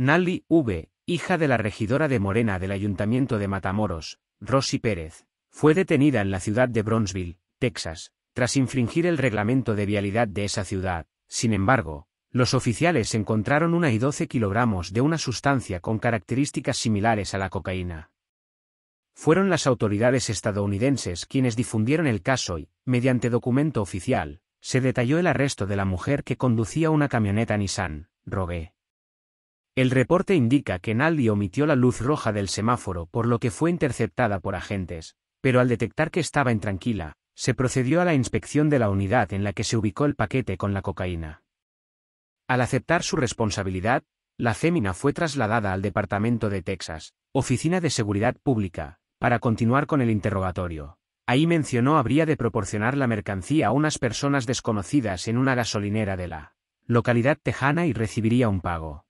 Nali V., hija de la regidora de Morena del Ayuntamiento de Matamoros, Rosy Pérez, fue detenida en la ciudad de Bronzeville, Texas, tras infringir el reglamento de vialidad de esa ciudad. Sin embargo, los oficiales encontraron una y doce kilogramos de una sustancia con características similares a la cocaína. Fueron las autoridades estadounidenses quienes difundieron el caso y, mediante documento oficial, se detalló el arresto de la mujer que conducía una camioneta Nissan, rogué. El reporte indica que Naldi omitió la luz roja del semáforo por lo que fue interceptada por agentes, pero al detectar que estaba intranquila, se procedió a la inspección de la unidad en la que se ubicó el paquete con la cocaína. Al aceptar su responsabilidad, la fémina fue trasladada al Departamento de Texas, Oficina de Seguridad Pública, para continuar con el interrogatorio. Ahí mencionó habría de proporcionar la mercancía a unas personas desconocidas en una gasolinera de la localidad tejana y recibiría un pago.